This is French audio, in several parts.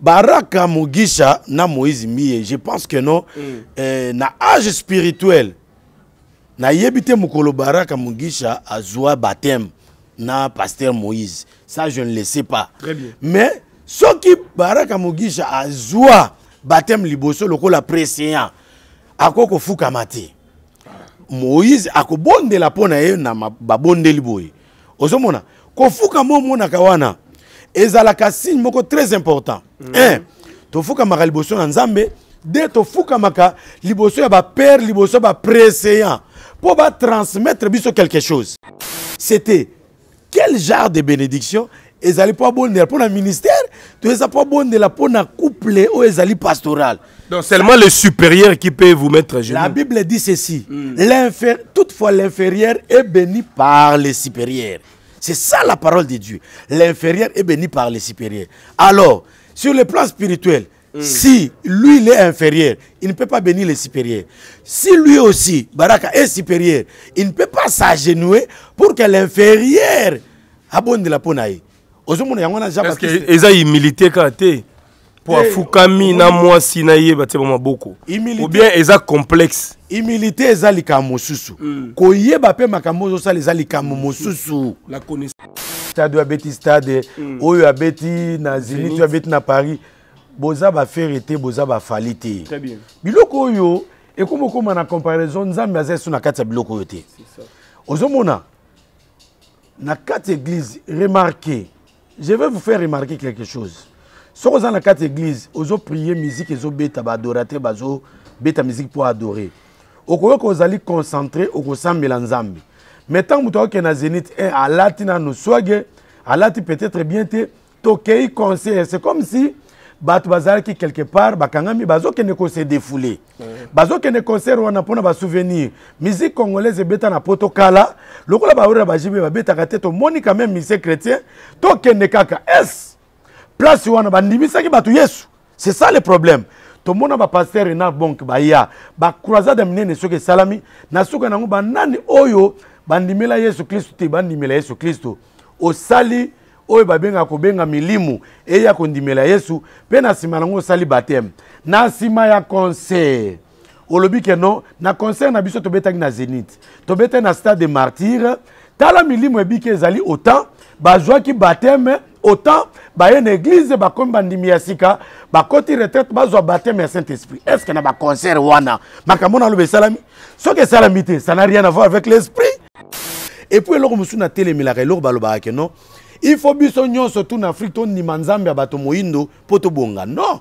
Baraka Mugisha na Moïse Mie, je pense que non, mm. euh, na âge spirituel, na yebite mukolo Baraka Mugisha azoua baptême na pasteur Moïse. Ça, je ne le sais pas. Très bien. Mais, ce qui Baraka Mugisha zoua baptême liboso la précédent, akoko kamate. Moïse akobondela pona ye na babondeli boye. Ozomona, kofuka mo mona kawana ezalaka signe moko très important mm -hmm. un tofukamaka boso na nzambe de tofukamaka liboso ya bapère liboso ya pour transmettre transmettre biso quelque chose c'était quel genre de bénédiction allez pas bon pour le ministère pas eza pas la pour na couple oyo ezali pastoral donc seulement le supérieur qui peut vous mettre genoux. la bible dit ceci mm. toutefois l'inférieur est béni par les supérieur c'est ça la parole de Dieu. L'inférieur est béni par les supérieurs. Alors, sur le plan spirituel, hmm. si lui il est inférieur, il ne peut pas bénir les supérieurs. Si lui aussi, Baraka, est supérieur, il ne peut pas s'agenouiller pour que l'inférieur abonde la ponaï. Est-ce que ont milité quand mpo afukami na mwasi nayeba te ba maboko obien eza complexe humilité eza likambo mosusu mm. koyeba mpe makambo ozosala eza likambo mosusu stade oyo abeti stade mm. oyo abeti na zenit oyo abeti na paris boza bafere te boza bafali te biloko oyo ekomi okóma na comparaison nzambe aza yesu na kati ya biloko oyo te ozomona na kati église remarke je vais vous faire remarquer quelque chose Si vous avez quatre églises, vous avez prié musique, vous avez adorateur, vous avez musique pour adorer. Vous avez concentré, vous avez ensemble. Mais tant que vous avez zénith, à eh, latina nous soigne, à lati peut-être bien te, tokei concert, C'est comme si, bazar qui quelque part bakangami bazokende que mm. ne concert wana mpona souvenir, musique congolaise ebeta na po tokala lokola baori na bajibe babetaka te tomoni quand même musée chrétien tokende kaka s. place wana bandimisaki bato yesu c'est ça le problème tomona bapaster renard bonk baya bacroisade minene soki esalami na suka nango banani oyo bandimela yesu klistu te bandimela yesu klistu osali oyo babengaka kobenga milimu eya kondimela yesu mpe na nsima nango osali bateme na nsima ya conseil olobi ke non na concert na biso tobetaki na zénith tobetaki na stade de martyre tala milimo ebiki ezali autant bazwaki bateme autant baye na église bakomi bandimi ya sika bakoti retraite bazwa bateme ya saint esprit est ce que na baconcert wana makambo naloba esalami soki esalami te ça na rien à voir avec l'esprit epuis eloko mosusu na telemelaka eloko balobaka ke non il faut biso nyonso tuna afrique tondima nzambe ya bato moyindo mpo tobonga non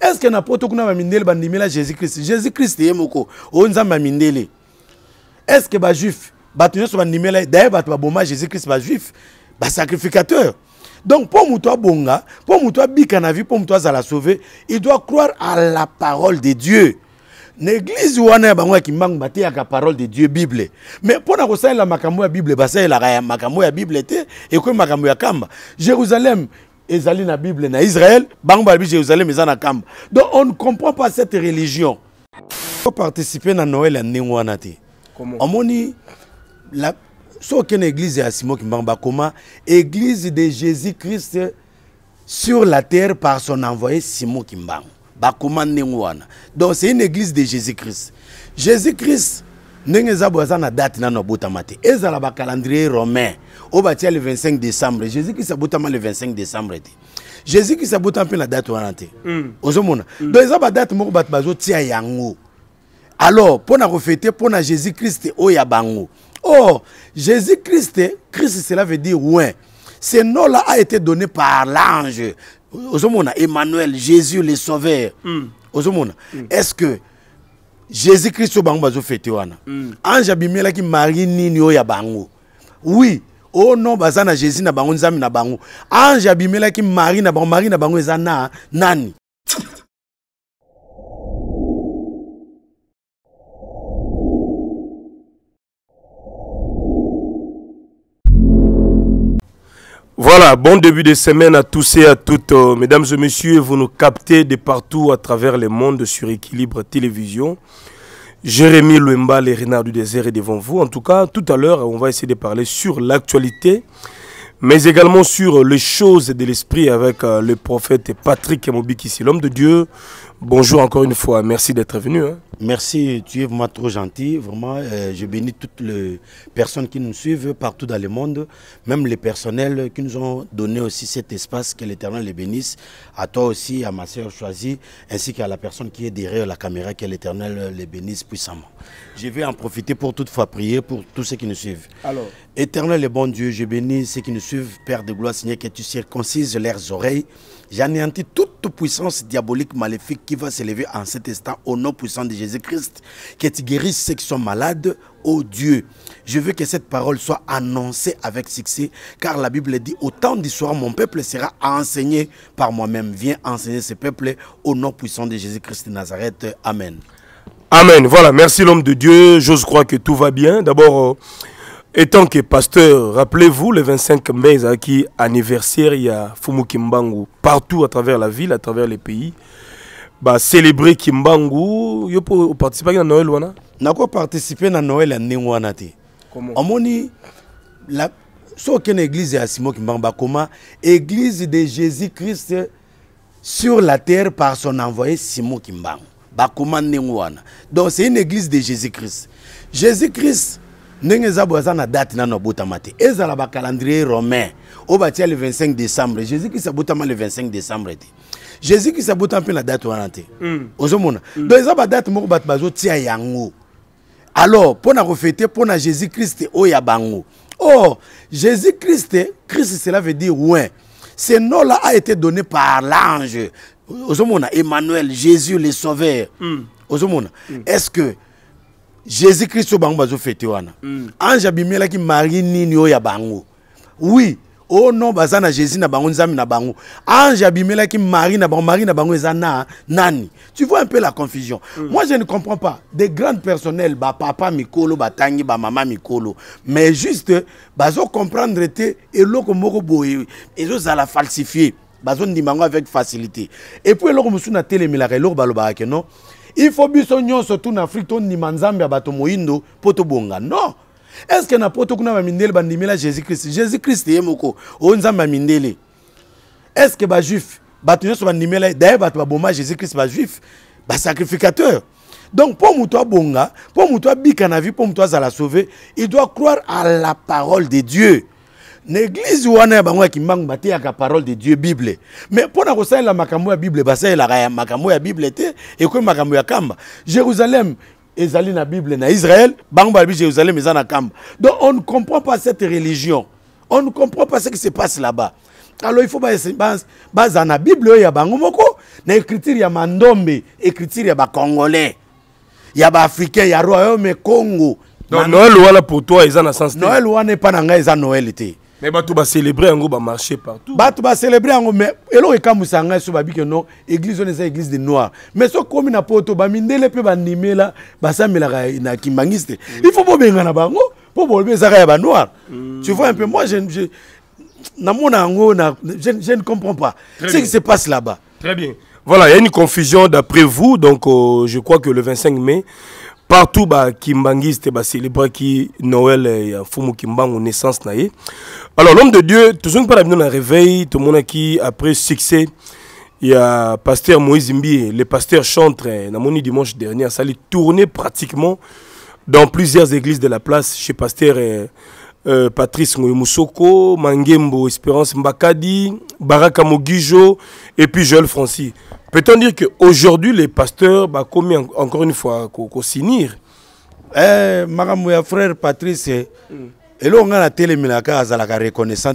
est ce que na po tokuna bamindele bandimela jésus christ jésus christ ye moko oyo nzambe ya mindele est ce que bajuif bato nyonso bandimela ye daye bato baboma jésus christ bajuif basacrificateur ba Donc, pour Moutoua Bonga, pour Moutoua Bikanavi, pour Moutoua Zala Sauvé, il doit croire à la parole de Dieu. L'église wana ya bango ya kimbangu batia la parole de Dieu Bible. Mais pour na kosala la Bible basala la ya Bible te et ko makambo kamba. Jérusalem ezali na Bible na Israël, bango bali Jérusalem eza na kamba. Donc on ne comprend pas cette religion. Pour participer na Noël na Ningwana te. Comment? Amoni la Soit qu'une église à simon kimbangu église de jésus christ sur la terre par son envoyé simon Kimbang. bakoma ndenge donc c'est une église de jésus christ jésus christ nous avons une date na date boutamate. Et te un calendrier romain oyo batia le 25 décembre jésus christ abotama le 25 décembre jésus christ a mpe la date wana te mm. ozomona mm. donc une date moko bato bazotia yango alors pour na fêter, pour jésus christ y ya bango Oh Jésus-Christ, Christ, cela veut dire ouais. Ce nom-là a été donné par l'ange. Emmanuel, Jésus le sauveur. Mm. Est-ce que Jésus-Christ au bango fêté wana? Hmm. Ange abimela qui Marie nini ya bango. Oui, oh non bazana Jésus na bango nzambi na bango. Ange abimela qui Marie na bango, Marie na bango ezana nani? Voilà, bon début de semaine à tous et à toutes. Euh, mesdames et messieurs, vous nous captez de partout à travers le monde sur Équilibre Télévision. Jérémy Louemba, les renards du désert est devant vous. En tout cas, tout à l'heure, on va essayer de parler sur l'actualité, mais également sur les choses de l'esprit avec euh, le prophète Patrick Mobi, qui l'homme de Dieu. Bonjour encore une fois, merci d'être venu. Hein. Merci, tu es vraiment trop gentil. Vraiment, euh, je bénis toutes les personnes qui nous suivent partout dans le monde, même les personnels qui nous ont donné aussi cet espace, que l'Éternel les bénisse. À toi aussi, à ma sœur choisie, ainsi qu'à la personne qui est derrière la caméra, que l'Éternel les bénisse puissamment. Je vais en profiter pour toutefois prier pour tous ceux qui nous suivent. Alors, Éternel et bon Dieu, je bénis ceux qui nous suivent, Père de gloire, Seigneur, que tu circoncises leurs oreilles. J'anéantis tout puissance diabolique maléfique qui va s'élever en cet instant au nom puissant de Jésus-Christ, que tu guérisses ceux qui sont malades, au oh Dieu. Je veux que cette parole soit annoncée avec succès, car la Bible dit, au temps du soir, mon peuple sera enseigné par moi-même. Viens enseigner ce peuple au nom puissant de Jésus-Christ de Nazareth. Amen. Amen. Voilà, merci l'homme de Dieu. J'ose croire que tout va bien. D'abord, euh, et tant que pasteur, rappelez-vous, le 25 mai, euh, qui anniversaire, il y a Kimbangu partout à travers la ville, à travers les pays. Bah, célébrer Kimbangu, vous pour participer à Noël wana. Nako participer à Noël à Ningwana te. Comment Amoni la so ken église ya Simo Kimbangu comment église de Jésus-Christ sur la terre par son envoyé Simo Kimbangu. Bah, Donc c'est une église de Jésus-Christ. Jésus-Christ ndenge eza boye aza na date nano abotama te ezala calendrier romain oyo batia le 25 décembre jésus christ abotama le 25 décembre te jésus christ abotama mpe na date wana te mm. ozomona mm. donc eza badate moko bato bazotia yango alors pour na kofete pour na jésus christ oyo ya bango or jésus christ christ cela veut dire ouais. ce nom là a été donné par l'ange ozomona emmanuel jésus le sauveur mm. ozomona est ce que jésus christ bango bazofete wana mm. ange ki marie nini oyo ya bango oui oh non bazana na jésus na bango nzami na bango ange ki marie na bango marie na bango ezana. nani tu vois un peu la confusion mm. moi je ne comprends pas des grandes personnels papa mikolo batangi maman mikolo mais juste bazocomprendre te eloko moko boye ezozala falsifier. bazondima yango avec facilité et puis eloko télé natelemilaka eloko balobaka ke non il faut biso nyonso en afrique ton ni poto bonga non est ce que na po tokuna bamindele bandimela jésus christ jésus christ yemoko eh, onza oh, est ce que bato nyonso bandimela d'ailleurs ba boma jésus christ sacrificateurs. donc pour bonga pour na vie la sauver il doit croire à la parole de dieu l'église wana ya bango ya kimbangu ka parole de dieu bible mais ko kosalela makambo ya bible basela ya makambo ya bible te et makambo ya kamba jérusalem ezali na bible na israël bango balobi jérusalem eza na kamba donc on ne comprend pas cette religion on ne comprend pas ce qui se passe là-bas alors il faut bazala bah, bah, na bible ya bango moko na écriture ya mandombe écriture ya bah, congolais ya baafricain ya royaume congo noël là pour toi eza un sens te noël wana pas na ngai eza noël te mais célébrer bacélébrer yango marcher partout célébrer en gros mais eloko ekamwisa ngai so que non église on essaie église de noirs. mais ce comme sokomi na poto bamindele mpe bandimela basambelaka na kimbangiste. Mm. il faut bobengana bango mpo bolobi ezaka ya noir. Mm. tu vois un peu moi je, je, namona yango na je, je ne comprends pas ce qui se passe là-bas très bien voilà il y a une confusion d'après vous donc euh, je crois que le 25 mai partout bah, bah, célébrer qui noël euh, ya fumu kimbangu naissance na alors l'homme de dieu tout le monde un réveil tout réveil qui après succès il y a pasteur moïse mbie le pasteur chantre euh, moni dimanche dernier a tourner pratiquement dans plusieurs églises de la place chez pasteur euh, patrice ngoyo mangembo espérance mbakadi baraka mogijo et puis Joël Franci. Peut-on dire qu'aujourd'hui, les pasteurs, bah, encore une fois, qu'au sinir Eh, mon frère Patrice, hmm. la reconnaissant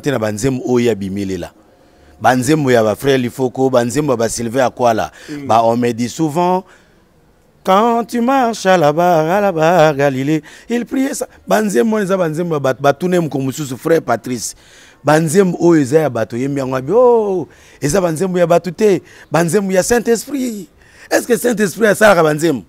na frère lifoko à hmm. bah on me dit souvent quand tu marches à la barre à la barre galilée il priait ça bah, bah, frère patrice banzem oyo ya bato yembi yango abi oh, o ya bato te banzembo ya saint esprit est ce que saint esprit asalaka banzembo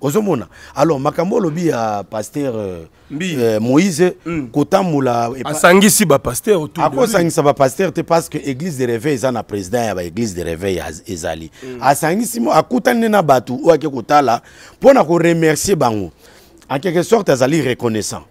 ozomona alors makambo olobi ya pasteur euh, euh moïse mm. kotambola asangisi bapaster akosangisa pasteur te parce que église de réveil eza na président ya Église de réveil ezali mm. asangisi mo akutani nde na bato oyo ake kotala mpo ko remercier bango en quelque sorte azali reconnaissant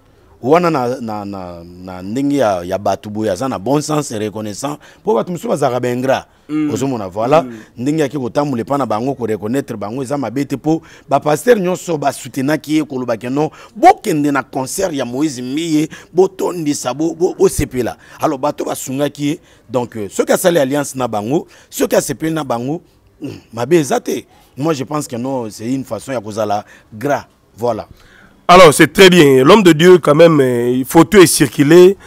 wana na, na, na, na ndenge ya, ya bato boye aza na bon sens reconnaissant mpo bato mosusu bazalaka baingra mm. ozomona voilà mm. ndenge yaki kotambola epa na bango koreconnaitre bango eza mabe te mpo bapaster nyonso basutenaki ye kolobaki non bokende na concert ya moïse mbiye botondisa bosepela bo, bo alors bato basungaki ye donc euh, soki asali alliance na bango soki asepeli na bango hmm, mabe eza te moi je pense que non c'est une façon ya kozala gras voilà alors, c'est très bien. L'homme de Dieu, quand même, photo euh, est circulée.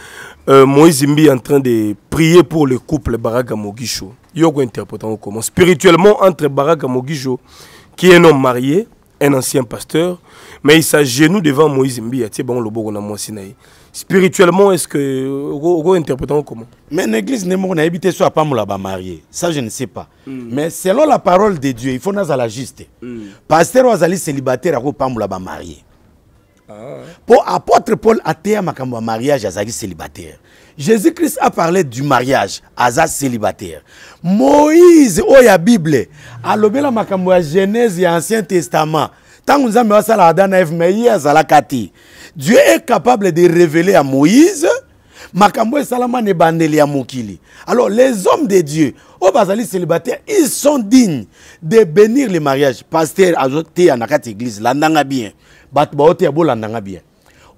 Euh, Moïse Mbi est en train de prier pour le couple Baraka Mogisho. Yoko interprétant au comment Spirituellement, entre Baraka Mogisho, qui est un homme marié, un ancien pasteur, mais il s'agenouille devant Moïse Mbi. Ah, Spirituellement, est-ce que. Yoko interprétant comment Mais l'église n'est pas habité soit pas marié. Ça, je ne sais pas. Hmm. Mais selon la parole de Dieu, il faut nous la juste. Hmm. Pasteur Oazali célibataire, pas marié. Pour apôtre Paul atea makambo mariage azali célibataire. Jésus-Christ a parlé du mariage azali célibataire. Moïse oh ya Bible alobela makambo ya Genèse et Ancien Testament. Tant nzambe asala Adam na Kati. Dieu est capable de révéler à Moïse makambo ne ya mukili alors les hommes de dieu oyo basali célibataire ils sont dignes de bénir le mariage Pasteur ajouté en kati église landanga bien bat baote ya bolandanga bien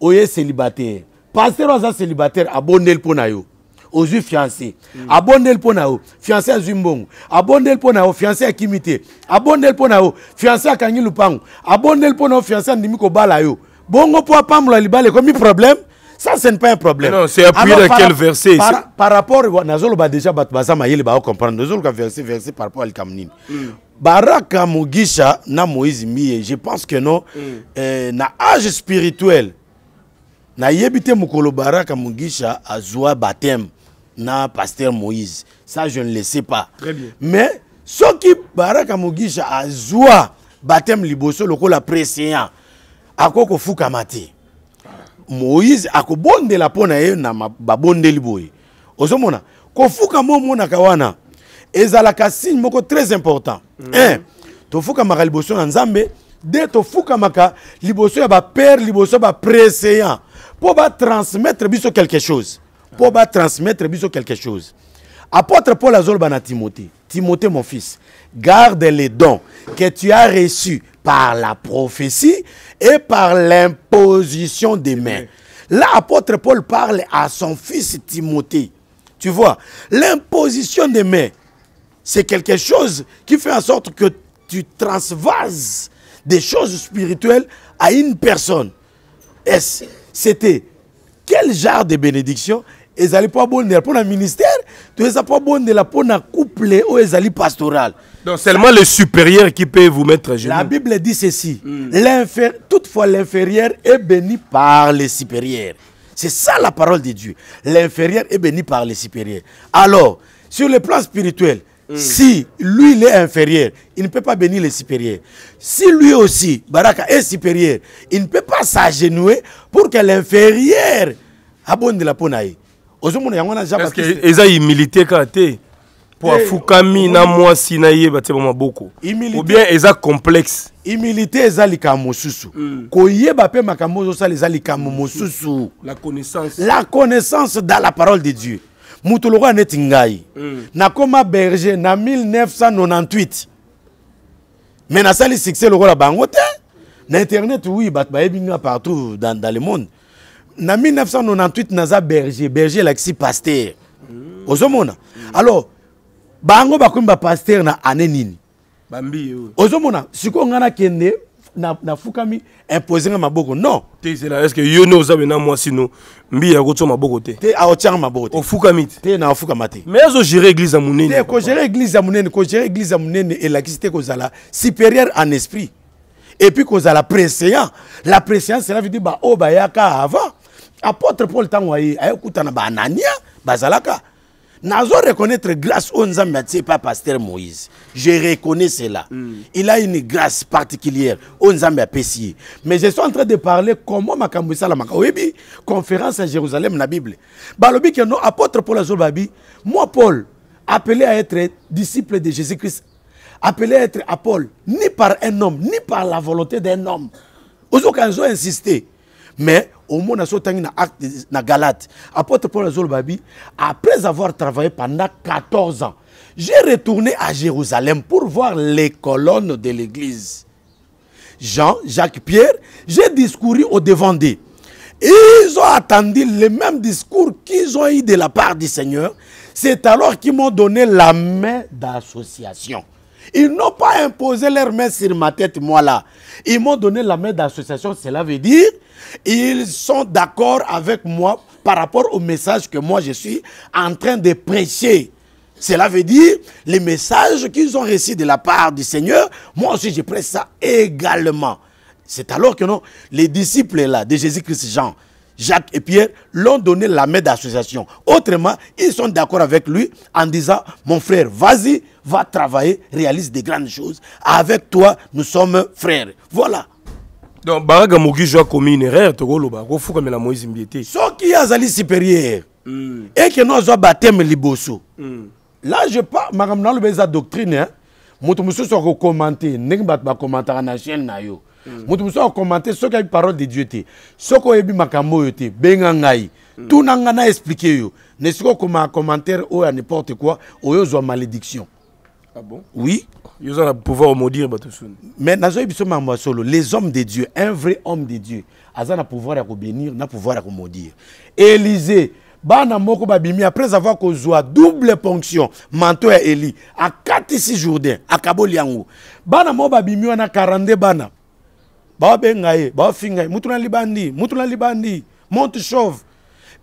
oyé célibataire Passer oyo aza célibataire abonnez mpo na yo aux fiancé mm. abonnez mpo na yo fiancé a zimbongo. abondeli mpo na yo fiancé a kimité. abondeli mpo na yo fiancé akangi lupango abonnez mpo na yo fiancé andimi bala yo bongo mpo apambola libala un problème ça ce n'est pas un problème non c'est appuyé dans quel verset par, par rapport nazoloba déjà bato baza mayele baocomprendre nazoloka verset verset par rapport à likambo mm. baraka mogisha na moïse mbiye je pense que non mm. eh, na age spirituel nayebi te mokolo baraka mogisha azwa baptême na paster moïse ça je ne le sais pas Très bien. mais soki baraka mogisha azwa baptême liboso lokola préséant akoki kofukama te moïse akobondela mpo na ye na babondeli boye ozomona kofukama omonaka wana la signe moko très important tu transmettre un nzambe de liboso as liboso ya Pour biso quelque chose Pour transmettre quelque chose apôtre paul dit à timothée timothée mon fils garde les dons que tu as reçus par la prophétie et par l'imposition des mains là apôtre paul parle à son fils timothée tu vois l'imposition des mains c'est quelque chose qui fait en sorte que tu transvases des choses spirituelles à une personne. C'était quel genre de bénédiction Ils allaient pas bon pour le ministère, tu es pas bon de la pour un couple ou ils allaient pastoral. Donc seulement le supérieur qui peut vous mettre à genoux. La Bible dit ceci hmm. toutefois l'inférieur est béni par les supérieurs C'est ça la parole de Dieu. L'inférieur est béni par les supérieurs Alors, sur le plan spirituel, Mm. Si lui, il est inférieur, il ne peut pas bénir les supérieurs. Si lui aussi, Baraka, est supérieur, il ne peut pas s'agenouiller pour que l'inférieur abonde la ponaï. Parce que Esaïe humilité karaté. pour eh, afukami na mwasi na ye batie ba boko. ou bien eza complexe humilité eza likambo mosusu mm. ba pe makambo ozosala eza ont mosusu la connaissance, la connaissance dans la parole de dieu moto lokola neti ngai mm. nakóma berger na 1998 me nasali succès lokola bango te na internet wi bato bayebi nga partout dans, dans le monde na 1998 naza berger berger elakisi paster mm. ozomona mm. alors bango bakomi bapaster na ane nini ozomona sikoyo ngai nakende nafukami imposenga maboko non te zela estce yo nde oza bena mwasi no mbi ya kotia maboko te te aotianga maboko te ofukami te te naofukama te mais ezogere église ya monene te kogere église ya monene kogere église ya monene elakisi te kozala supérieure en esprit et puis kozala préséant la préséance cela veut dire baoyo bayaka avant apôtre paul ntango aye ayokutana baanania bazalaka Nazo reconnaître grâce aux Nzambia, c'est pas pasteur Moïse. Je reconnais cela. Hmm. Il a une grâce particulière aux Nzambia Mais je suis en train de parler comment Makambouissa la Makawebi, conférence à Jérusalem, la Bible. Balobi que non, apôtre Paul Azobabi, moi Paul, appelé à être disciple de Jésus-Christ, appelé à être apôtre, ni par un homme, ni par la volonté d'un homme. aux occasions insister mais au moment na acte na galate apôtre paul Azul après avoir travaillé pendant 14 ans j'ai retourné à jérusalem pour voir les colonnes de l'église jean jacques pierre j'ai discouru au devant d'eux ils ont attendu le même discours qu'ils ont eu de la part du seigneur c'est alors qu'ils m'ont donné la main d'association ils n'ont pas imposé leur main sur ma tête, moi là. Ils m'ont donné la main d'association, cela veut dire ils sont d'accord avec moi par rapport au message que moi je suis en train de prêcher. Cela veut dire les messages qu'ils ont reçus de la part du Seigneur, moi aussi je prêche ça également. C'est alors que non, les disciples là de Jésus-Christ Jean, Jacques et Pierre l'ont donné la main d'association. Autrement, ils sont d'accord avec lui en disant, mon frère, vas-y, va travailler, réalise des grandes choses. Avec toi, nous sommes frères. Voilà. Donc, Baraga Mogi joue commis une erreur, Togolo, faut que la Moïse Mbiété. Ceux qui ont supérieur hmm. et que nous avons baptême Liboso. Hmm. Là, je parle, madame, dans le doctrine, hein, Moutoumoussou sont commenté, n'est-ce pas commentaire à la chaîne, Nayo moto mm. commenter ce soki ayebi parole de dieu te soki oyebi makambo oyo te benga ngai mm. tuna nga na explike yo ne sikoyo okoma commentaire oyo ya n'importe quoi oyo ozwa malédiction ah bon? oui yo oza na pouvoir omaudire bato mais nazoyebi so makambo ya solo les hommes de dieu un vrai homme de dieu aza na pouvoir ya bénir, na pouvoir ya maudire. élysée bana moko babimi après avoir causé double ponction manteau ya eli jours jourdain à yango bana moko babimi a 42 bana bawabenga ye bawafinga ye mutu na libandi mutu na libandi monte chauve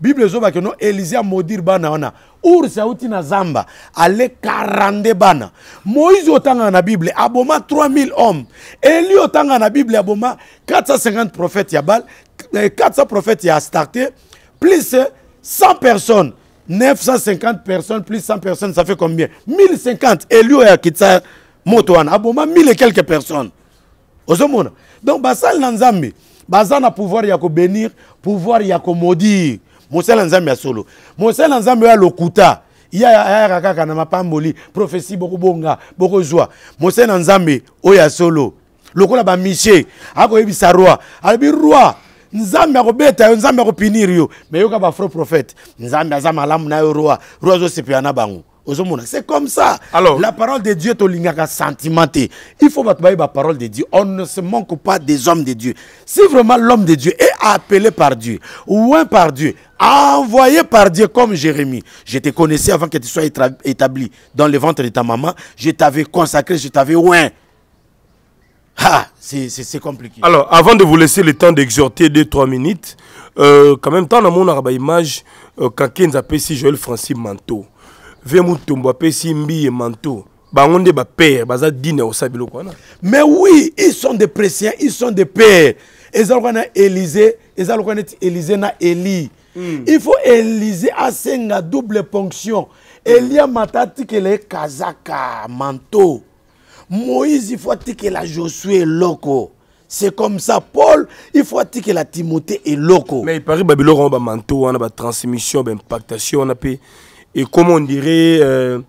bible ezobake no elize amodire bana wana urse auti na zamba ale 42 bana moïse otangaka na bible aboma 3000 homme eli otangaka na bible aboma 450 prophète ya bal 400 eh, prophète ya astarte plus 100 personnes 950 personnes plus 100 personnes ça fait combien 1050 eli oyo akitisa moto wana aboma 1000 et quelques personnes ozomona donc basali na nzambe baza na pouvoir ya kobénir pouvoir ya komaudire mosala nzambe ya solo mosala na nzambe oyo alokuta ye ayaka kaka na mapamboli prophesie bokobonga bokozwa mosala na nzambe oyo ya solo lokola bamishe akoyebisa roi alobi roi nzambe akobeta yo nzambe akopinir yo meyoka bafro prophète nzambe aza malamu na yo roi roi azosepela na bango C'est comme ça. Alors, la parole de Dieu, à sentimenté. Il faut battre la parole de Dieu. On ne se manque pas des hommes de Dieu. Si vraiment l'homme de Dieu est appelé par Dieu, ou un par Dieu, envoyé par Dieu comme Jérémie, je te connaissais avant que tu sois établi dans le ventre de ta maman. Je t'avais consacré, je t'avais ouin. Ah, c'est compliqué. Alors, avant de vous laisser le temps d'exhorter deux trois minutes, euh, quand même, temps dans mon image, quelqu'un euh, quand Kenza Pessi, Joël Francis Manteau manto. nde père, baza dine mais oui ils sont des pressiens, ils sont des pères eza lokola na ils ont na Eli hmm. il faut à asenga double ponction hmm. elia matati atikela le kazaka manteau moïse il faut la josué loco c'est comme ça paul il faut la timothée loco mais epari babiloko a transmission, wana batransmission baimpactation wana mpe et comment on dirait, euh,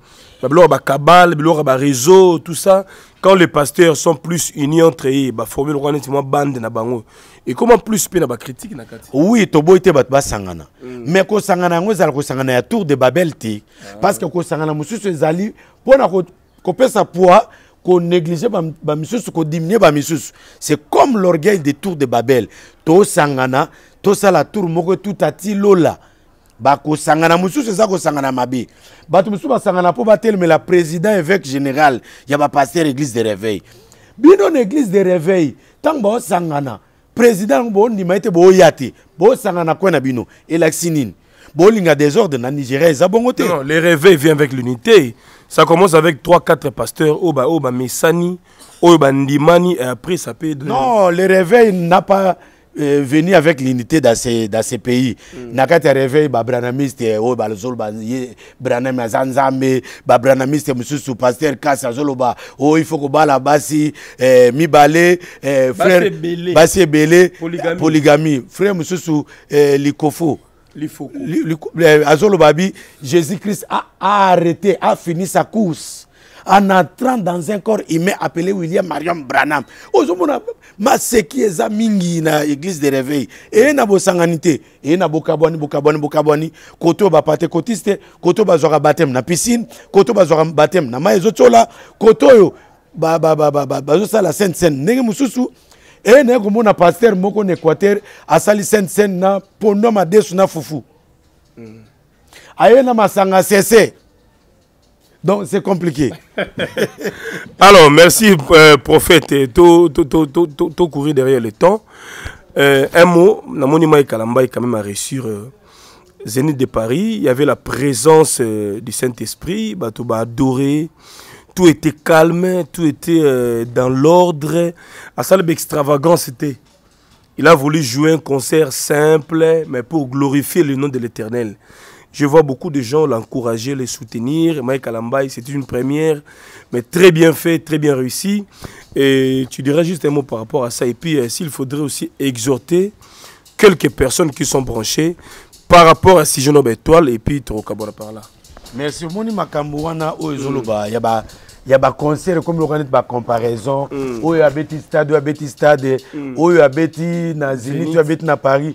bah, cabale, bah, réseau, tout ça, quand les pasteurs sont plus unis entre eux, bah, formule le bande na bango. Et comment plus pe na critique na kati? Oui, tobo ite ba sangana. Mm. Mais ko sangana ngo zal ko sangana ya tour de Babel ah. Parce que ko sangana mususu ezali pona ko ko pesa poids qu'on négligeait bamisusu, qu'on diminuait bamisusu. C'est comme l'orgueil des tours de Babel. To sangana, to la tour moko tout ati lola bakosangana mosusu eza kosangana mabe bato mosusu basangana mais la président évêque général ya pasteur église de réveil bino église de réveil ntango sangana, président ni boondima bo booya bo sangana kwe na bino elakisi bolinga désordre na nigéria eza bongo Non, le réveil vient avec l'unité ça commence avec 3-4 pasteurs Oba bamesani oyo bandimani et après ça peut non le réveil n'a pas euh, venu avec l'unité dans ces, dans ces pays. Mm. Nakate réveil, babranamiste, euh, oh, balzol, bah, branam, euh, zanzambe, babranamiste, monsieur sous pasteur, kassa, azoloba oh, il faut que bala, basi, mi balé, frère, basi belé, polygamie. frère, monsieur sous, Likofo, likofo. Azolobabi, Jésus-Christ a, arrêté, a fini sa course en entrant dans un corps humain appelé William Mariam Branham. maseki eza mingi na église de réveil eye na bosangani te eye na bokabwani bokabwani bokabwani kote oyo bapantekotiste te kote oyo bazwaka bateme na piscine kote oyo bazwaka bateme na mai ezotyola kote oyo bazosala sainte seine ndenge mosusu eye naye komona paster moko na équateur asali sainte seine na pondo madesu na fufu mm. aye na masanga sese Donc c'est compliqué. Alors merci euh, prophète, tout courir derrière le temps. Euh, un mot, Namoni Kalamba est quand même reçu sur euh, Zénith de Paris. Il y avait la présence du Saint-Esprit, tout bah, adoré. Tout était calme, tout était dans l'ordre. À ça, l'extravagance c'était. Il a voulu jouer un concert simple, mais pour glorifier le nom de l'Éternel. Je vois beaucoup de gens l'encourager, le soutenir. Mike Alambaye, c'est une première, mais très bien fait, très bien réussi. Et tu diras juste un mot par rapport à ça. Et puis, euh, s'il faudrait aussi exhorter quelques personnes qui sont branchées par rapport à Sijonob Étoile et puis Torokabona par là. Merci. Moni il y a il y a comme le par comparaison. il y a des Stade, il y a a a na Paris.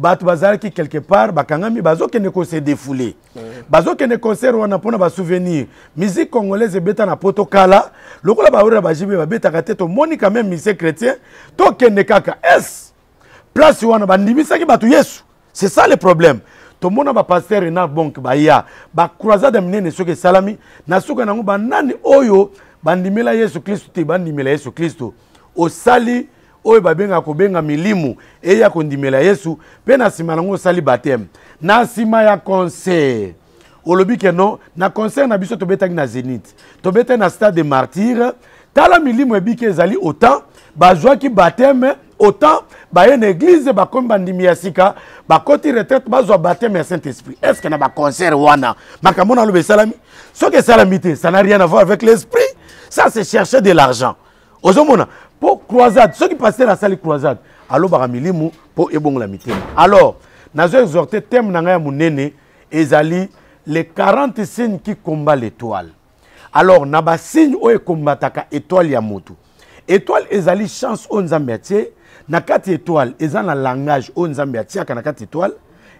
bato bazalaki quelque part bakangami bazokende kose défoule mhm. bazokende concert wana mpona basouvenir musique congolaise ebeta na poto kala lokola baorera bajibe babetaka te tomoni quand même musée chrétien tokende kaka es place wana bandimisaki bato yesu c'est ça le problème tomona bapaster renard bonk baya bacroisade minene soki esalami na suka nango banani oyo bandimela yesu kristu te bandimela yesu kristu osali oyo Babenga, kobenga milimu eya kondimela yesu mpe na nsima nango sali, baptême, na sima ya conseil olobi no, na concert na biso tobetaki na zénith na stade de martyr. tala milimu ebiki ezali autant bazwaki baptême, autant baye na église bakomi bandimi ya ba bakoti retraite bazwa baptême, ya saint esprit est ce que na baconcert wana makambo na aloba esalami soki salamité, ça na rien à voir avec l'esprit ça c'est chercher de l'argent ozomona pour croisade qui la salle de croisade alobaka milimu mpo ebongola mitema alors nazo le thème na ngai ya munene ezali les 40 signes qui combat l'étoile alors na basigne oyo ekombataka étoile ya moto, étoile ezali chance o nzambe atie na kati étoile a na langage o nzambe atiaka na kati étoile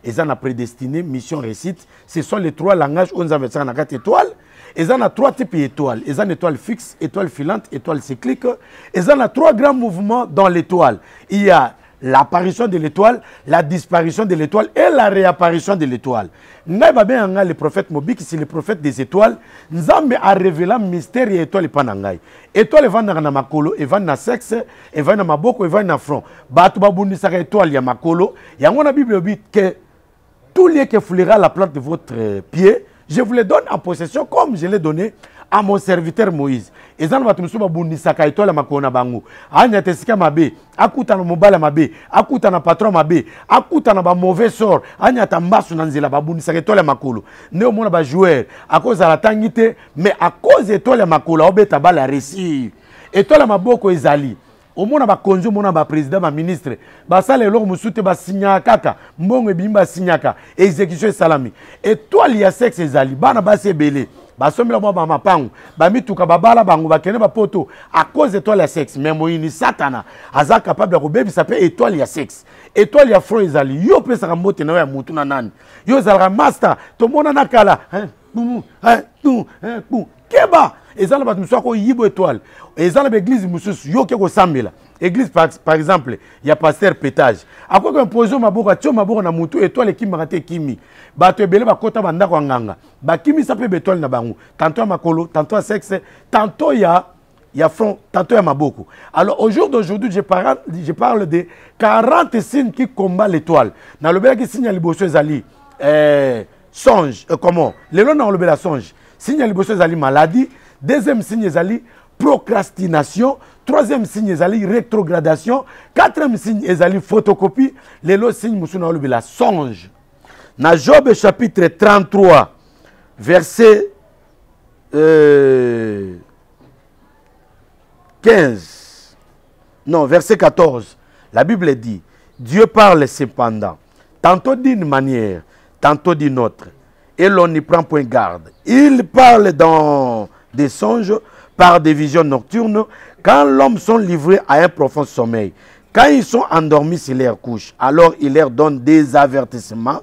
eza na prédestiné mission récite. ce sont les trois langages où nzambe atiaka na kati étoile ils ont trois types d'étoiles. Ils ont une étoile fixe étoile filante étoile cyclique Ils ont trois grands mouvements dans l'étoile il y a l'apparition de l'étoile la disparition de l'étoile et la réapparition de l'étoile Nous, bien ngai le prophète c'est le prophète des étoiles révélé un mystère l'étoile. étoile epai na dans étoile va na makolo dans na sexe étoile na maboko dans le front bato babundisaka étoile ya makolo yango na bible dit que tout lieu qui fouillera la plante de votre pied je vous les donne en possession comme je l'ai donné à mon serviteur moïse eza na bato mosusu babundisaka etwale ya makolo na bango anyata esika mabe akuta na mobali ya mabe akuta na patron mabe akuta na bamauvais sort anyata mbasu na nzela babundisaka etwale ya makolo nde omona bajoueur akozala ntangi te mais akoza etwale ya makolo aobeta bale ya réussir etwale ya maboko ezali omona bakonzi omona baprésident baministre basala eloko mosusu te basinyaka kaka mbongo ebimi basinyaka exécution esalami etwale ya sexe ezali bana basi ebele basombela mwa bamapangu bamituka babala bango bakende bapoto a cause étoile ya sexe me moyini satana aza capable ya kobebisa mpe étoile ya sexe étoile ya front ezali yo opesaka mbote na yo ya motu na nani yo ozalaka master tomona na kala keba ezala bato mosusu akoyi bo étoile ezala baeglize mosusu yo oke kosambela église par, par exemple ya paster pétage akoki impose maboko atio maboko na motu étoile ekimaka te ekimi bato ebele bakɔta bandako ya nganga bakimisa mpe baétoile na bango tanto ya makolo tanto ya sexe tanto ya ya front tanto ya maboko alors au jour d'aujourd'hui je parle, je parle de 40 signes qui combat l'étoile nalobelaki signe ya liboso ezali eh, songe euh, comment lelo na olobela songe signe ya liboso ezali maladie deuxième signe procrastination troisième signe ezali rétrogradation quatrième signe ezali photocopie Les signe signes, na la songe Dans job chapitre 33 verset 15 euh, non verset 14 la bible dit dieu parle cependant tantôt d'une manière tantôt d'une autre et l'on n'y prend point garde il parle dans des songes, par des visions nocturnes, quand l'homme sont livrés à un profond sommeil, quand ils sont endormis sur leur couche, alors il leur donne des avertissements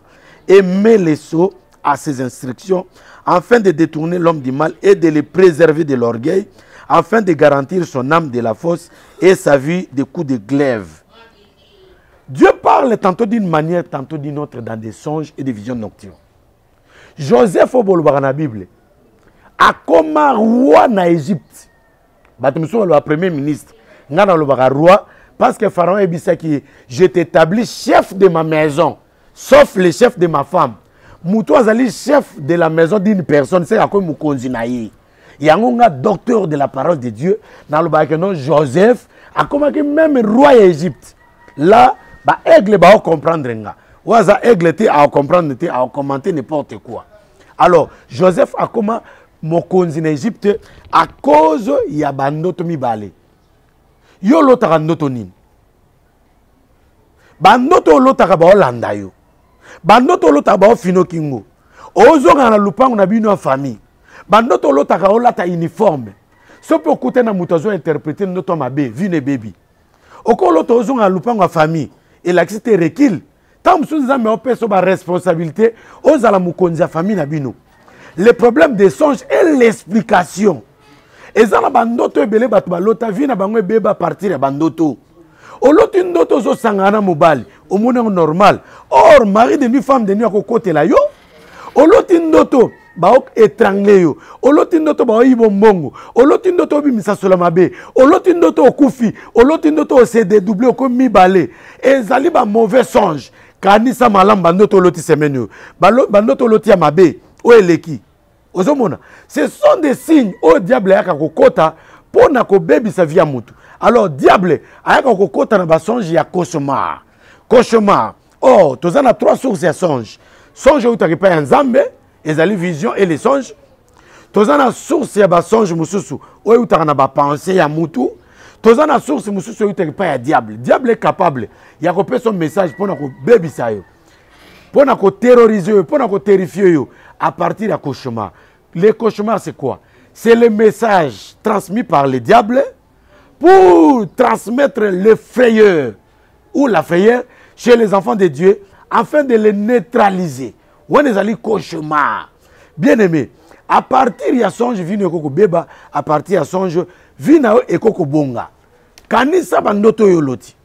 et met les sceaux à ses instructions, afin de détourner l'homme du mal et de le préserver de l'orgueil, afin de garantir son âme de la fosse et sa vie des coups de glaive. Dieu parle tantôt d'une manière, tantôt d'une autre dans des songes et des visions nocturnes. Joseph au dans la Bible, a comment roi na égypte bato le le premier ministre ngai le roi parce que pharaon ayebisaki qui, je établi chef de ma maison sauf le chef de ma femme Mouto azali chef de la maison d'une personne C'est akomi mokonzi na ye yango docteur de la parole de dieu nalobaka non joseph A que même roi ya égypte la ba comprendre nga oyo aza aigle te aocomprendre te commenter n'importe quoi alors joseph a comment mokonzi na egypte à cause ya bandoto mibale yo olotaka ndoto nini bandoto olotaka baolanda yo bandoto olotaka baofinokingo ozongaka na lupango na bino ya famille bandoto olotaka olata uniforme so mpe okuta na moto azwa interprete ndoto ya mabe vino ebebi okolota ozonga na lupango ya famille elakisi te rekile ntango mosusu nzambe opesa o baresponsabilité ozala mokonzi ya famille na bino le problème des songes et l'explication eza na bandoto ebele bato balota vie na bango ebeba partir ya bandoto oloti ndoto ozosangana na mobali omoni yango normal or mari de nuit femme de nuit akokotela yo oloti ndoto baoetrangle yo oloti ndoto baoyiba mbongo oloti ndoto obimisasola mabe oloti ndoto okufi oloti ndoto osededouble okomi mibale ezali bamauvais songe kanisa malamu bandoto oloti semaine oyo bandoto oloti ya mabe oyo eleki ozomona ce sont des signes oyo diable ayaka kokɔta mpo na kobebisa vi ya motu alors diable ayaka kokɔta na basonge ya cauchemar cauchemar or oh, toza na trois sources ya songe songe outaki epai ya nzambe ezali vision et les songe toza na source ya basonge mosusu oyo eutaka na bapense ya motu toza na source mosusu oyo eutaki epai ya diable diable ecapable ya kopesa message mpo na kobebisa yo mpo na koterrorise yo mpo na koterrifie yo à partir ya cauchemar Le cauchemar, c'est quoi C'est le message transmis par le diable pour transmettre le frayeur ou la frayeur chez les enfants de Dieu afin de les neutraliser. On est allé cauchemar. Bien aimé, à partir de songe vino koko beba, à partir de songe vina ekoko bonga. Kanisa bandoto yoloti.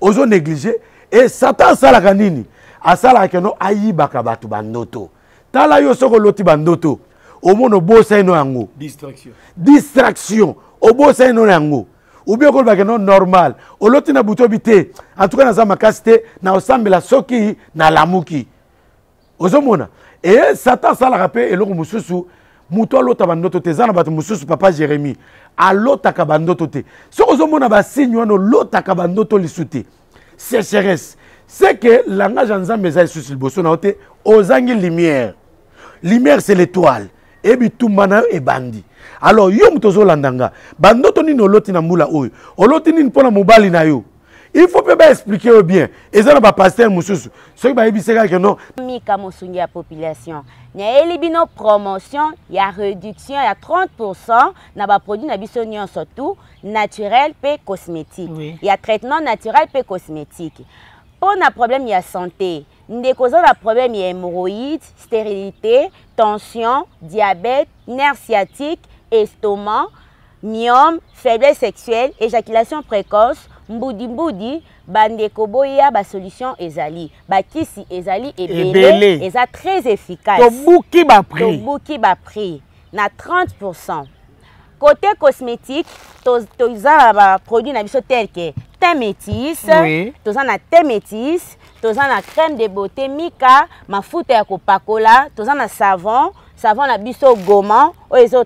Ozo négligé et Satan sala kanini. salakano, keno ayi baka bandoto. Tala yo soko loti bandoto. omona obosani no yango distraction obosani no na yango obi okolo bakendo normal oloti na butu obi te antuka naza makasi te na osambela soki nalamuki ozomona e satan asalaka mpe eloko mosusu moto alota bandoto te eza na bato mosusu papa jérémi alotaka bandoto te soki ozomona basigne wana olotaka bandoto lisu te sécheresse c'est que langage ya nzambe eza lisusu liboso na yo te ozangi lumière lumière c'est l'étoile ebitumba na yo ebandi alors yo moto landanga nga bandoto nini oloti na mula oyo oloti nini pona mobali na yo il faut mpe baexplike yo bien eza na bapaster mosusu soki bayebisi kaka non mika mosungi ya population nayeli bino promotion ya réduction ya 30 pourcent na baproduit na biso nyonso tout naturel mpe cosmétique oui. ya traitement naturel mpe cosmétique mpo na problème ya santé ndeko oza na problème ya hémoroïde stérilité tension diabète nerf sciatique estomac miome faiblesse sexuelle éjaculation précoce mbudimbudi bandeko boya basolution ezali bakisi ezali ebele eza très efficace tobuki baprix tobuki baprix na 30 pourcent côté cosmétique toza na euh, produit na biso tel que teint métis toza na teint métis toza na crème de beauté mika avec ya kopakola toza na savon savon na biso goma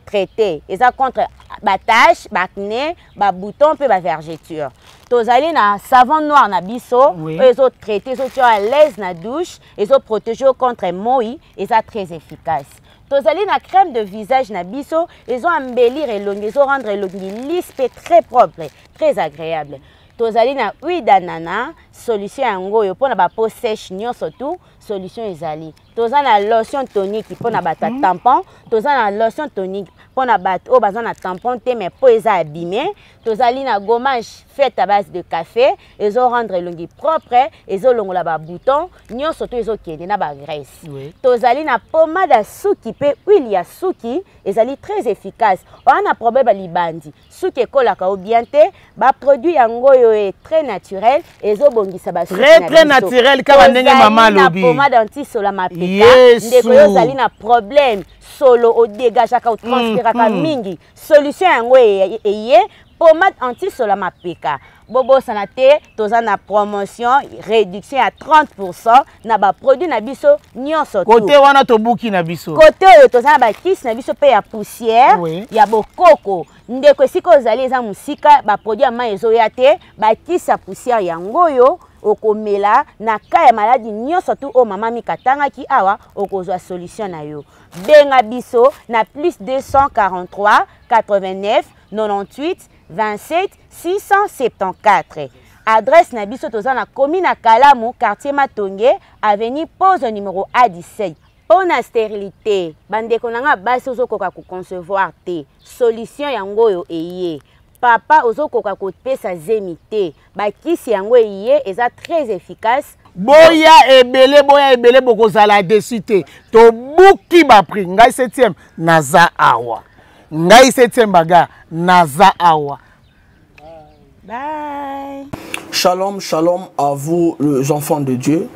traité, ils ont contre bah, bah, bah, bouton, bacne ba vergeture. bavergeture tozali na savon noir na biso oyo à à dans la douche ils ezoprotege contre ils sont très efficace tozali na crème de visage na biso ezoambelir elongi ezorendre elongi lise mpe très propre très agréable tozali na huile d'anana solution yango oyo mpona bapo sèche nyonso tu solution ezali toza na lotion tonique mpona bato ya mhm. tampon toza na lotion tonique mpona bat au oh, baza na tampon mais mpo eza abime tozali na gommage fait à base de café ont rendre longi propre Ils ont ezolongola babouton ils to ezokende na bagraisse graisse. tozali na pommade ya suki mpe huile ya ils ezali très efficace On a problème ya libandi cola ekolaka o bien ba produit yango oyo est très naturel ezobongisa très naturel kaka ndenge mama alobi pomade antisola mapeka ndeko yo ozali na problème solo odegazaka otranspiraka mm, mm. mingi solution yango eye pomade antisolo mapeka bobosana te toza na promotion réduction à 30 na ba produit na biso nyonso côté wana tobuki na biso côté oyo toza ba kiss na biso pe ya poussière oui. ya bokoko ndeko esika za musika ba produit ya mai ya te kiss ya poussière yango oyo okomela na ka ya maladi nyonso tu oyo mama mika atangaki awa okozwa solution na yo benga biso na plus 243 89 98 27 674 adrese na biso toza na komi na kalamu quartier matonge aveni pose numero a16 mpo na sterilité bandeko na nga basi ozokoka koconcevoir te solution yango oyo eye papa Ozo kopesa zemi te bakisi yango eye eza très efficace boya ebele boya ebele bokozala desu To tobuki bapri ngai 7e naza awa ngai 7e baga naza awa Bye. Shalom, shalom à vous les enfants de Dieu.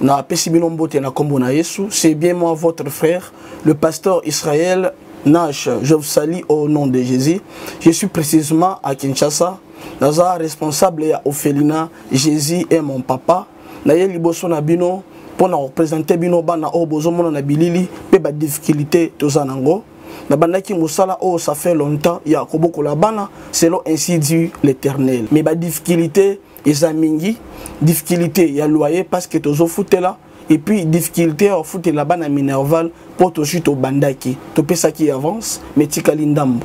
Na C'est bien moi votre frère, le pasteur Israël Nash, je vous salue au nom de Jésus. Je suis précisément à Kinshasa. Naza responsable ya Ophelina, Jésus est mon papa. Naye liboso na bino pona représenter bino bana o oh, bozomona na bilili pe ba difficulté toza nango. nabandaki mosala oyo oh, ça fait longtemps ya kobokola bana selon ainsi dit l'éternel me badifficulté eza mingi difficulté ya loyer parce que tozofutela et puis difficulté akofutela bana minerval mpo tozwi tobandaki topesaki avance metikali ndambo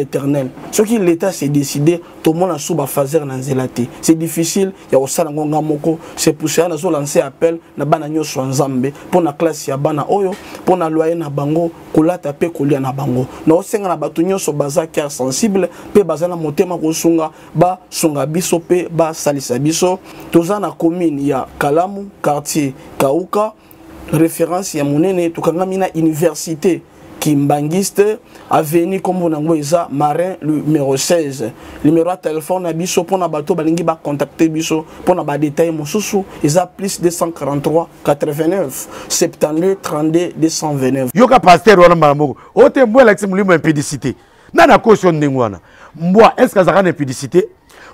l'éternel soki l'état s'est décidé tomona so bafaser na nzela te c'est difficile ya kosala yango nga moko c'est pour cela nazolanse appel na bana nyonso ya nzambe mpo na klase ya bana oyo mpo na loyer na bango kolata mpe kolia na bango naosenga na bato nyonso baza cœur sensible mpe baza na motema kosunga basunga biso mpe basalisa biso toza na commune ya kalamu quartier kauka référence ya monene tokangami na université kimbangiste aveni nkombo nango eza marin numéro 16 numéro ya telefone na biso mpona bato balingi bacontacte biso mpona badetail mosusu eza plus 243 89 72 32 229 yoka paster wana mbala moko ote mbwa elakisi molimo ya impudicité nani akosi yo ndenge wana mbwa estce azalaka na impudicité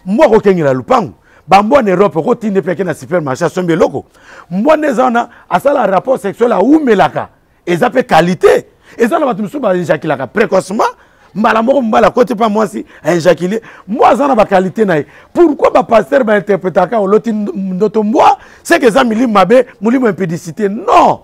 mbwa akokengela lupango bambwa na europe okotinda mpe ake na supermarché asombi eloko mbwa nde eza wana asala rapport sexuel awumelaka eza mpe qualité eza na bato mosusu bainjakelaka précocement mbala moko mobali akoti mpa mwasi ainjakile mbwa aza na bakalite na ye pourkui bapaster bainterpretaka oloti ndoto mbwa seke eza milimo mabe molimo impudicité non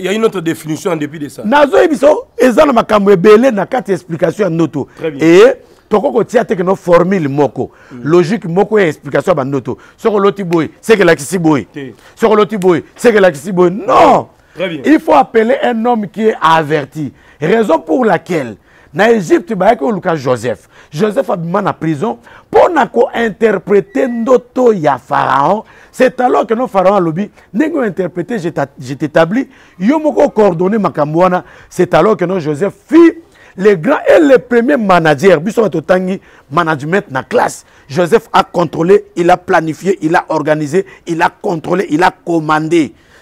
ya une autre définition en dépit de ça nazoyebisa eza na makambo ebele na kati ya explication ya ndoto e toko kotia teke no formule moko mm. logique moko ya explication ya bandoto soko oloti boye seke elakisi boye soko oloti boye seke elakisi boye non Il faut appeler un homme qui est averti. Raison pour laquelle, dans Égypte, il y a Lucas Joseph. Joseph a mis en prison pour interpréter Ndoto ya Pharaon. C'est alors que nos Pharaon lobby, n'ego interprété, établi, établi. yomoko coordonné Makamwana. C'est alors que nos Joseph fit le grand et le premier manager, management na classe. Joseph a contrôlé, il a planifié, il a organisé, il a contrôlé, il a commandé.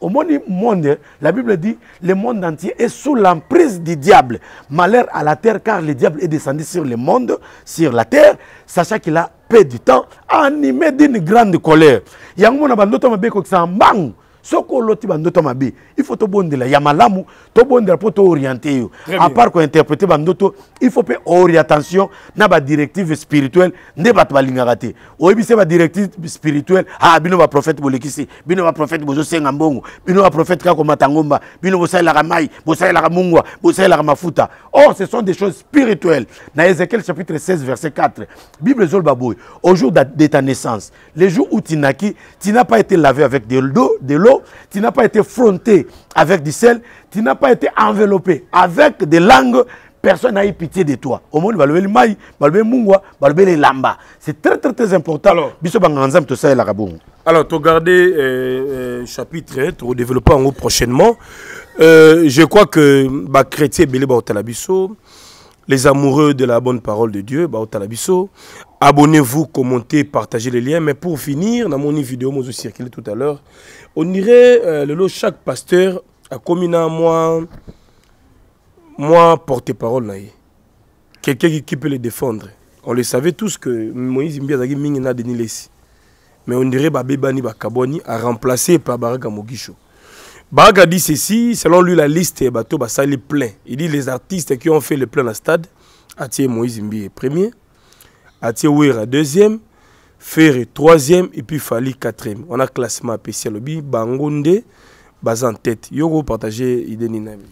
Au monde, la Bible dit, le monde entier est sous l'emprise du diable. Malheur à la terre, car le diable est descendu sur le monde, sur la terre, sachant qu'il a peu du temps, animé d'une grande colère. Il y soki oloti bandoto mabe il faut tobondela ya malamu tobondela te tooriente yo à part qu'on kointerprete bandoto il faut mpe oori attention na directive spirituelle nde bato balingaka te ba directive spirituelle a ah, bino prophète bolekisi bino baprofete bozosenga mbongo bino ba kaka komata ngomba bino bosalelaka mai bosalelaka mungwa bosalelaka mafuta or ce sont des choses spirituelles na ezekiel chapitre 16 verset 4 bible zol baboy. au jour de ta naissance le jours où tinaki tu n'as pas été lavé avec de l'eau tu n'as pas été fronté avec du sel, tu n'as pas été enveloppé avec des langues, personne n'a eu pitié de toi. Au moins, le balbe mungwa, balbe le lamba. C'est très très très important. Alors, biso Alors, tu regardes euh, euh, chapitre, hein, tu développer en prochainement. Euh, je crois que bah, chrétien, belé, les amoureux de la bonne parole de Dieu, abonnez-vous, commentez, partagez les liens. Mais pour finir, dans mon vidéo, moi, je circulé tout à l'heure, on dirait euh, le lot chaque pasteur a commis moi, moi porte-parole. Quelqu'un qui peut les défendre. On le savait tous que Moïse a Mingina Denilesi. Mais on dirait Babé Bani Bakaboni a remplacé par Baraka Baga dit ceci, selon lui, la liste est bateau, bah, ça, il plein. Il dit les artistes qui ont fait le plein à stade, ati Moïse Mbi est premier, ati Ouira deuxième, Ferre troisième, et puis Fali quatrième. On a classement spécial. Bangonde, bas en tête. Yoro partagé de Ninami.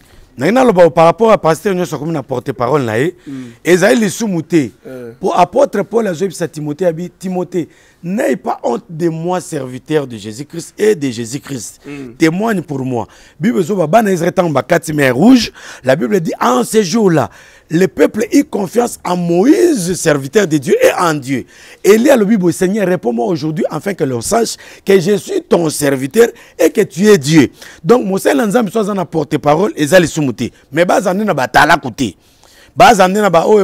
par rapport à pasteur sommes comme un porte-parole ça, il eh, mm. est sous-mouté. Euh. Pour apôtre paul azobisa timote Timothée, Timothée. N'ayez pas honte de moi, serviteur de Jésus-Christ et de Jésus-Christ. Hmm. Témoigne pour moi. Bible rouge. La Bible dit en ce jour là le peuple eut confiance en Moïse, serviteur de Dieu et en Dieu. Et lire le Bible, Seigneur, réponds-moi aujourd'hui afin que l'on sache que je suis ton serviteur et que tu es Dieu. Donc, Moïse, Lanzam, soit en apporté parole et ça les Mais bas en est un batala côté. Bas en na ba oh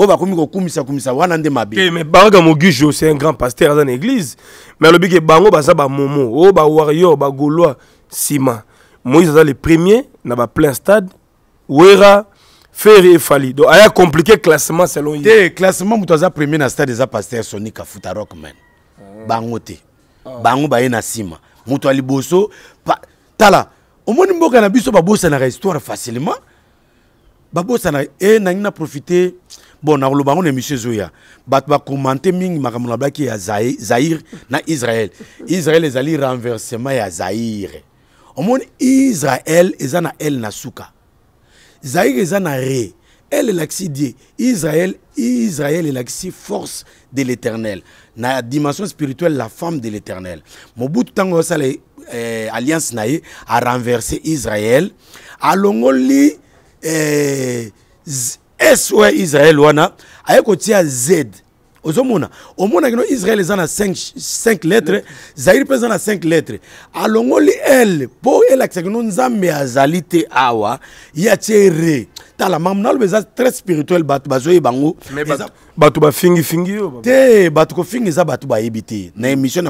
oyo bakomi kokumisakumisa wana nde mabe eh, mais baraka mogus c'est un grand pasteur dans l'église église mais le ke bango baza bamomo oba bawarior bagaulois sima moïse dans le premier na plein stade wera et falli. donc aya compliqué classement selon lui. te classement moto aza premier na stade eza pasteur soni kafuta rockman ah. bango te ah. bango baye na tu as ya liboso tala omoni mboka na biso babosanaka histoire facilement babosana e nangi na profité bon nakoloba yango na émission ezoya bato bakomante mingi ming na ya zaïre na Israël les ezali renversement ya zaïre omoni israel est el nasuka na suka zaïre eza na elle est Israël, Israël, israel est elakisi force de l'éternel na dimension spirituelle la femme de l'éternel mobutu ntango asala eh, alliance a renversé Israël. israel alongoli eh, S israel wana aye tia z ozomona omona kino israel Israël na 5 cinq lettres, Zahir a 5 lettres alongoli l po elakisaki kino nzambe nous awa ya re tala makambo très spirituel bato bango bato fingi fingi. te bato fingi za ba na émission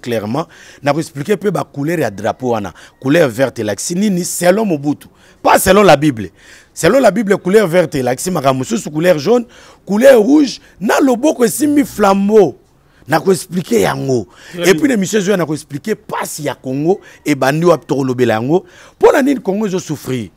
clairement ya drapeau wana couleur verte ni selon mobutu pas selon la bible selon la bible couleur verte la makambo couleur jaune couleur rouge na loboko esimbi flambeau expliqué yango et puis epuis na ko ezoya pas si ya congo bandi wa tokolobela yango pour la nini congo souffrir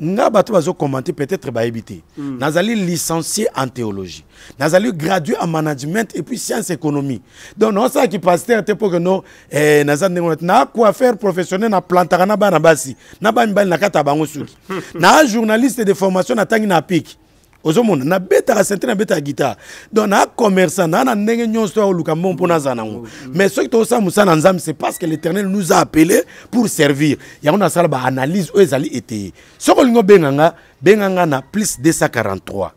nga bazo commenter peut-être bayebi te hmm. nazali licencié en théologie nazali gradué en management et puis science économie donc naosalaki paster te mpo ke no eh, naza na quoi faire professionnel na na bana basi na mbali na kata bango soki na journaliste de formation natangi na pique ozomona nabetaka sente nabetaka guitare donc naa commerçant na ndenge nyonso nango mm, mm, mm. mais Ce qui na c'est parce que l'éternel nous a appelé pour servir yango nasala baanalyse oyo ezali eteye soki olingi ce que na plus 243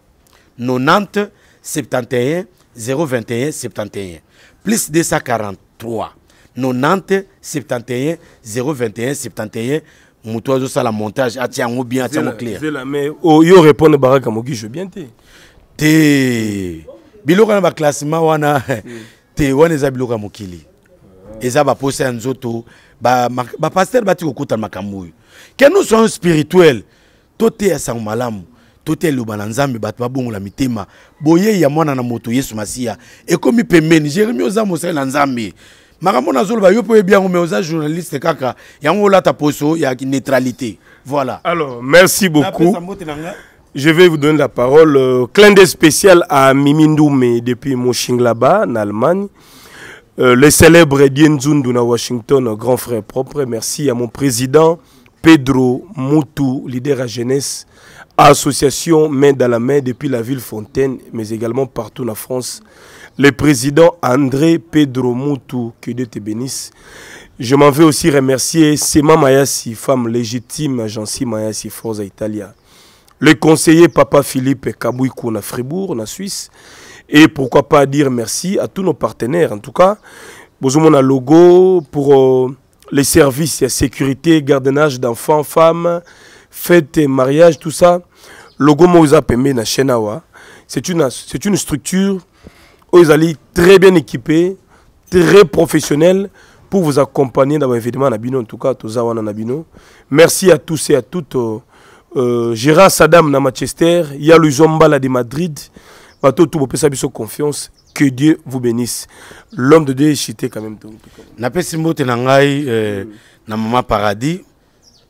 90 71 021 71 plus 243 90 71 021 71 moto azosala montage atia yango bien atia yango clair yo répondre baraka mogisho bien te te biloko na baclassement wana te wana eza biloko ya mokili eza baposa ya nzoto bapaster bati kokutana makambo oyo ke nous soyons spirituel to te ya sango malamu to te eloba na nzambe bato babongola mitema boyei ya mwana na moto yesu masiya ekomi pembeni jérémi oza mosali na nzambe journaliste kaka neutralité voilà alors merci beaucoup Je vais vous donner la parole. Euh, clin d'œil spécial à Mimi mais depuis là-bas, en Allemagne. Euh, le célèbre Dien à Washington, grand frère propre. Merci à mon président Pedro Moutou, leader à jeunesse, association main dans la main depuis la ville Fontaine, mais également partout en France le président André Pedro Moutou, que Dieu te bénisse. Je m'en veux aussi remercier Sema Mayassi, femme légitime, agence Mayassi Forza Italia. Le conseiller Papa Philippe Kabouikou à Fribourg, en Suisse. Et pourquoi pas dire merci à tous nos partenaires. En tout cas, besoin logo pour euh, les services de sécurité, gardiennage d'enfants, femmes, fêtes et mariages, tout ça. Logo Mouza Pemé na C'est une, une structure Oezali très bien équipés, très professionnels pour vous accompagner dans l'événement Nabino, en tout cas, Tozawana Nabino. Merci à tous et à toutes. Euh, euh, Gérard Sadam na Manchester, il y a le Zombala de Madrid. Bato tout de confiance. Que Dieu vous bénisse. L'homme de Dieu est chité quand même. Na pesimbote na ngai euh, na maman paradis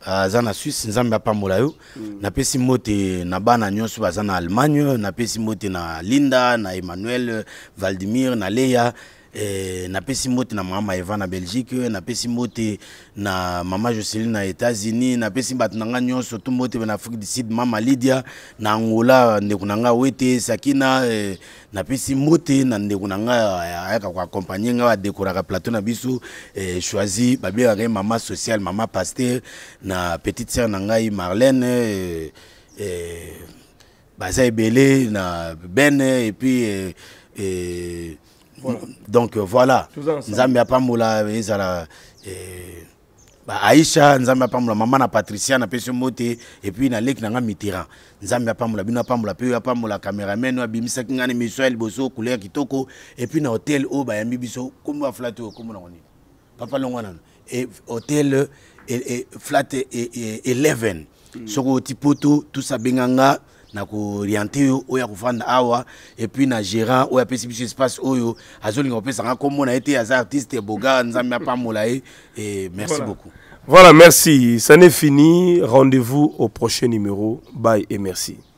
aza Suisse swisse nzambe apambola yo mm. napesi mote na bana nyonso baza na allemagne mote na linda na emmanuel valdimir na Leia eh, napesi mbote na mama eva na belgique napesi mbote na mama joceline na états-unis napesi bato na nga nyonso tu mbote na afrique du sud mama lydia na angola ndeko na nga wete sakina eh, napesi mbote na ndeko na nga eh, ayaka koakompagne nga badekoraka plateau na biso eh, choisi babengaka ye mama sociale mama pasteur na petite sere na ngai marlene eh, eh, baza ebele na bene epuis eh, eh, Voilà. Donc euh, voilà. Nzambe eh, ezala eh, Aïcha nzambe pamula maman Patricia na mote et puis na lek nanga Mitterrand. Nzambe bino pe pamula cameraman ngani Michel Boso couleur kitoko et puis na o biso ngoni. Papa longwana et hôtel et, eh, flat et, 11 hmm. soko tout ça na kooriente yo oyo et awa epuis na gérant oya apesi biso espace oyo azolinga kopesanga kombo na ye te aza artiste eboga nzambe apambola ye e merci beaucoup voilà merci ça n'est fini rendez-vous au prochain numéro bye et merci